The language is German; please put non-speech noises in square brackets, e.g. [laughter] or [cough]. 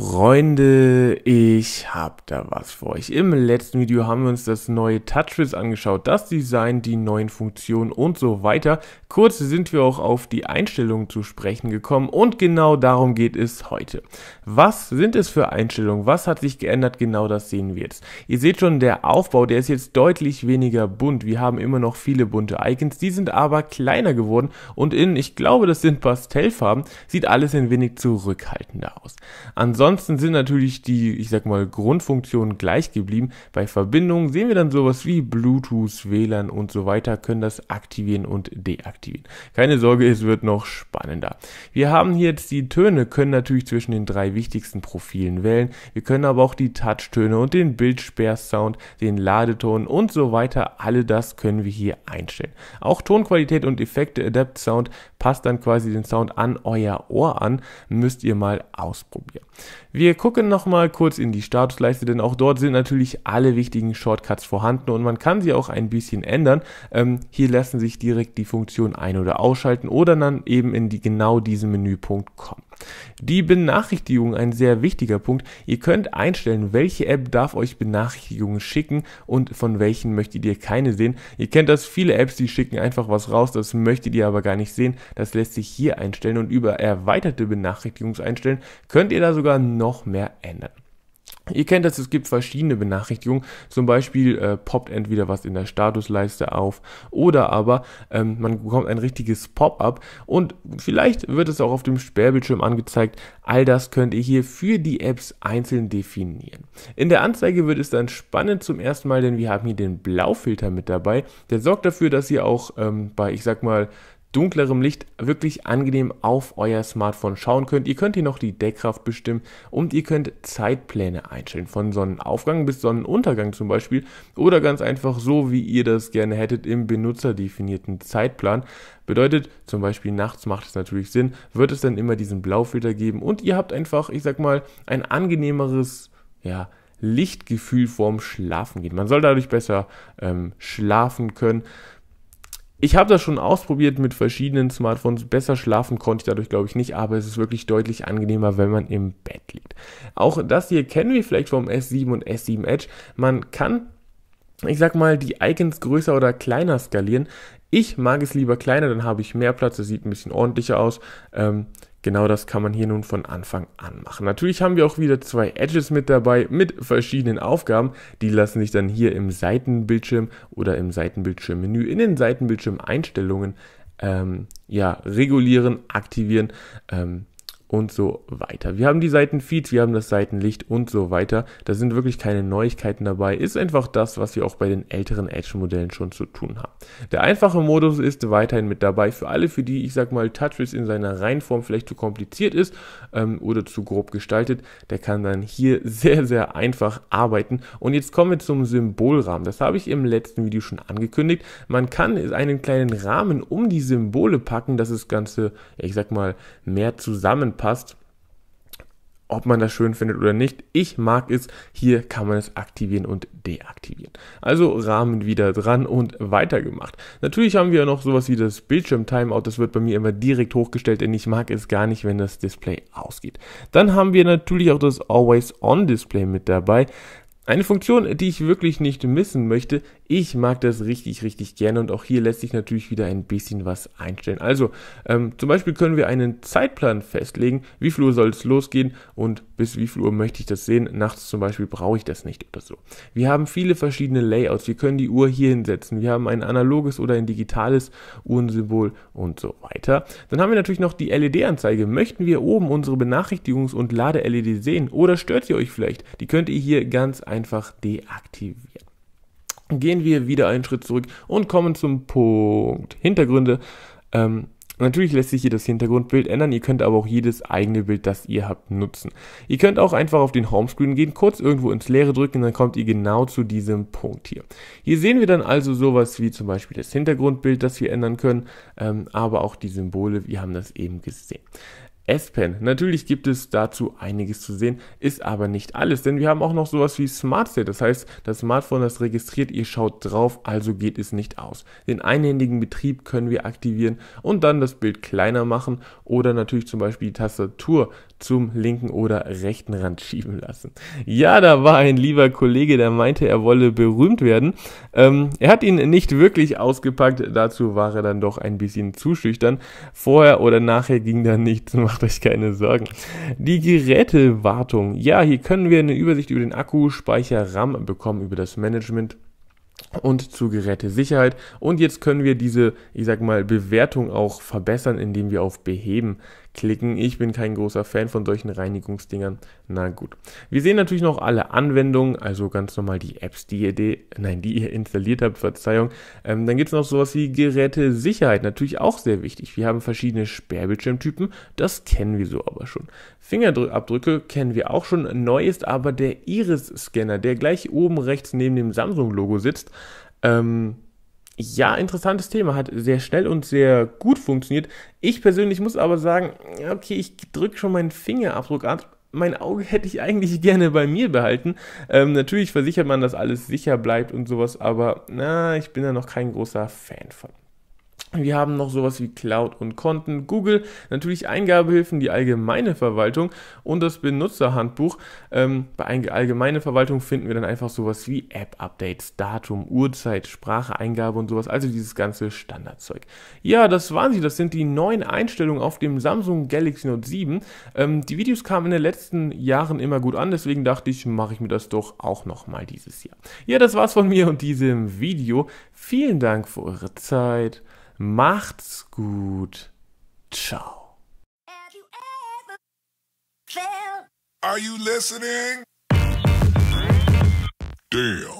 Freunde, ich hab da was für euch. Im letzten Video haben wir uns das neue TouchWiz angeschaut, das Design, die neuen Funktionen und so weiter. Kurz sind wir auch auf die Einstellungen zu sprechen gekommen und genau darum geht es heute. Was sind es für Einstellungen? Was hat sich geändert? Genau das sehen wir jetzt. Ihr seht schon, der Aufbau, der ist jetzt deutlich weniger bunt. Wir haben immer noch viele bunte Icons, die sind aber kleiner geworden und in, ich glaube, das sind Pastellfarben, sieht alles ein wenig zurückhaltender aus. Ansonsten Ansonsten sind natürlich die, ich sag mal, Grundfunktionen gleich geblieben. Bei Verbindungen sehen wir dann sowas wie Bluetooth, WLAN und so weiter, können das aktivieren und deaktivieren. Keine Sorge, es wird noch spannender. Wir haben hier jetzt die Töne, können natürlich zwischen den drei wichtigsten Profilen wählen. Wir können aber auch die Touchtöne und den Bildsperrsound, den Ladeton und so weiter, alle das können wir hier einstellen. Auch Tonqualität und Effekte Adapt Sound passt dann quasi den Sound an euer Ohr an, müsst ihr mal ausprobieren. Wir gucken nochmal kurz in die Statusleiste, denn auch dort sind natürlich alle wichtigen Shortcuts vorhanden und man kann sie auch ein bisschen ändern. Ähm, hier lassen sich direkt die Funktion ein- oder ausschalten oder dann eben in die, genau diesen Menüpunkt kommen. Die Benachrichtigung ein sehr wichtiger Punkt. Ihr könnt einstellen, welche App darf euch Benachrichtigungen schicken und von welchen möchtet ihr keine sehen. Ihr kennt das, viele Apps, die schicken einfach was raus, das möchtet ihr aber gar nicht sehen. Das lässt sich hier einstellen und über erweiterte Benachrichtigungseinstellen könnt ihr da sogar noch mehr ändern. Ihr kennt das, es gibt verschiedene Benachrichtigungen. Zum Beispiel äh, poppt entweder was in der Statusleiste auf oder aber ähm, man bekommt ein richtiges Pop-up und vielleicht wird es auch auf dem Sperrbildschirm angezeigt. All das könnt ihr hier für die Apps einzeln definieren. In der Anzeige wird es dann spannend zum ersten Mal, denn wir haben hier den Blaufilter mit dabei. Der sorgt dafür, dass ihr auch ähm, bei, ich sag mal, dunklerem Licht wirklich angenehm auf euer Smartphone schauen könnt. Ihr könnt hier noch die Deckkraft bestimmen und ihr könnt Zeitpläne einstellen, von Sonnenaufgang bis Sonnenuntergang zum Beispiel oder ganz einfach so, wie ihr das gerne hättet im benutzerdefinierten Zeitplan. Bedeutet, zum Beispiel nachts macht es natürlich Sinn, wird es dann immer diesen Blaufilter geben und ihr habt einfach, ich sag mal, ein angenehmeres, ja, Lichtgefühl vorm Schlafen gehen. Man soll dadurch besser ähm, schlafen können ich habe das schon ausprobiert mit verschiedenen Smartphones. Besser schlafen konnte ich dadurch, glaube ich, nicht, aber es ist wirklich deutlich angenehmer, wenn man im Bett liegt. Auch das hier kennen wir vielleicht vom S7 und S7 Edge. Man kann, ich sag mal, die Icons größer oder kleiner skalieren. Ich mag es lieber kleiner, dann habe ich mehr Platz, Es sieht ein bisschen ordentlicher aus. Ähm, Genau das kann man hier nun von Anfang an machen. Natürlich haben wir auch wieder zwei Edges mit dabei mit verschiedenen Aufgaben. Die lassen sich dann hier im Seitenbildschirm oder im Seitenbildschirmmenü in den Seitenbildschirmeinstellungen ähm, ja, regulieren, aktivieren. Ähm, und so weiter. Wir haben die Seitenfeeds, wir haben das Seitenlicht und so weiter. Da sind wirklich keine Neuigkeiten dabei. Ist einfach das, was wir auch bei den älteren Edge-Modellen schon zu tun haben. Der einfache Modus ist weiterhin mit dabei für alle, für die, ich sag mal, TouchWiz in seiner Reihenform vielleicht zu kompliziert ist ähm, oder zu grob gestaltet. Der kann dann hier [laughs] sehr, sehr einfach arbeiten. Und jetzt kommen wir zum Symbolrahmen. Das habe ich im letzten Video schon angekündigt. Man kann einen kleinen Rahmen um die Symbole packen, dass das Ganze, ich sag mal, mehr zusammenpasst passt, ob man das schön findet oder nicht. Ich mag es, hier kann man es aktivieren und deaktivieren. Also Rahmen wieder dran und weitergemacht. Natürlich haben wir noch sowas wie das Bildschirm Timeout, das wird bei mir immer direkt hochgestellt, denn ich mag es gar nicht, wenn das Display ausgeht. Dann haben wir natürlich auch das Always On Display mit dabei. Eine Funktion, die ich wirklich nicht missen möchte, ich mag das richtig, richtig gerne und auch hier lässt sich natürlich wieder ein bisschen was einstellen. Also ähm, zum Beispiel können wir einen Zeitplan festlegen, wie viel Uhr soll es losgehen und bis wie viel Uhr möchte ich das sehen. Nachts zum Beispiel brauche ich das nicht oder so. Wir haben viele verschiedene Layouts, wir können die Uhr hier hinsetzen, wir haben ein analoges oder ein digitales Uhrensymbol und so weiter. Dann haben wir natürlich noch die LED-Anzeige. Möchten wir oben unsere Benachrichtigungs- und Lade-LED sehen oder stört ihr euch vielleicht? Die könnt ihr hier ganz einfach deaktivieren. Gehen wir wieder einen Schritt zurück und kommen zum Punkt Hintergründe. Ähm, Natürlich lässt sich hier das Hintergrundbild ändern, ihr könnt aber auch jedes eigene Bild, das ihr habt, nutzen. Ihr könnt auch einfach auf den Homescreen gehen, kurz irgendwo ins Leere drücken, dann kommt ihr genau zu diesem Punkt hier. Hier sehen wir dann also sowas wie zum Beispiel das Hintergrundbild, das wir ändern können, ähm, aber auch die Symbole, wir haben das eben gesehen. S-Pen. Natürlich gibt es dazu einiges zu sehen, ist aber nicht alles, denn wir haben auch noch sowas wie Smart State. Das heißt, das Smartphone, das registriert, ihr schaut drauf, also geht es nicht aus. Den einhändigen Betrieb können wir aktivieren und dann das Bild kleiner machen oder natürlich zum Beispiel die Tastatur zum linken oder rechten Rand [laughs] schieben lassen. Ja, da war ein lieber Kollege, der meinte, er wolle berühmt werden. Ähm, er hat ihn nicht wirklich ausgepackt, dazu war er dann doch ein bisschen zu schüchtern. Vorher oder nachher ging da nichts [laughs] machen macht euch keine Sorgen. Die Gerätewartung. Ja, hier können wir eine Übersicht über den Akku, Speicher, RAM bekommen, über das Management und zu Gerätesicherheit. Und jetzt können wir diese, ich sag mal, Bewertung auch verbessern, indem wir auf Beheben klicken. Ich bin kein großer Fan von solchen Reinigungsdingern. Na gut. Wir sehen natürlich noch alle Anwendungen, also ganz normal die Apps, die ihr, de, nein, die ihr installiert habt, Verzeihung. Ähm, dann gibt es noch sowas wie Gerätesicherheit, natürlich auch sehr wichtig. Wir haben verschiedene Sperrbildschirmtypen, das kennen wir so aber schon. Fingerabdrücke kennen wir auch schon. Neu ist aber der Iris-Scanner, der gleich oben rechts neben dem Samsung-Logo sitzt. Ähm, ja, interessantes Thema. Hat sehr schnell und sehr gut funktioniert. Ich persönlich muss aber sagen, okay, ich drücke schon meinen Fingerabdruck ab. Mein Auge [laughs] hätte ich eigentlich gerne bei mir behalten. Ähm, natürlich versichert man, dass alles sicher bleibt und sowas, aber na, ich bin da noch kein großer Fan von. Wir haben noch sowas wie Cloud und Konten, Google, natürlich Eingabehilfen, die allgemeine Verwaltung und das Benutzerhandbuch. Ähm, bei allgemeine Verwaltung finden wir dann einfach sowas wie App-Updates, Datum, Uhrzeit, Sprache, Eingabe und sowas, also dieses ganze Standardzeug. Ja, das waren sie, das sind die neuen Einstellungen auf dem Samsung Galaxy Note 7. Ähm, die Videos kamen in den letzten Jahren immer gut an, deswegen dachte ich, mache ich mir das doch auch nochmal dieses Jahr. Ja, das war's von mir und diesem Video. Vielen Dank für eure Zeit. Macht's gut. Ciao. Are you listening? Damn.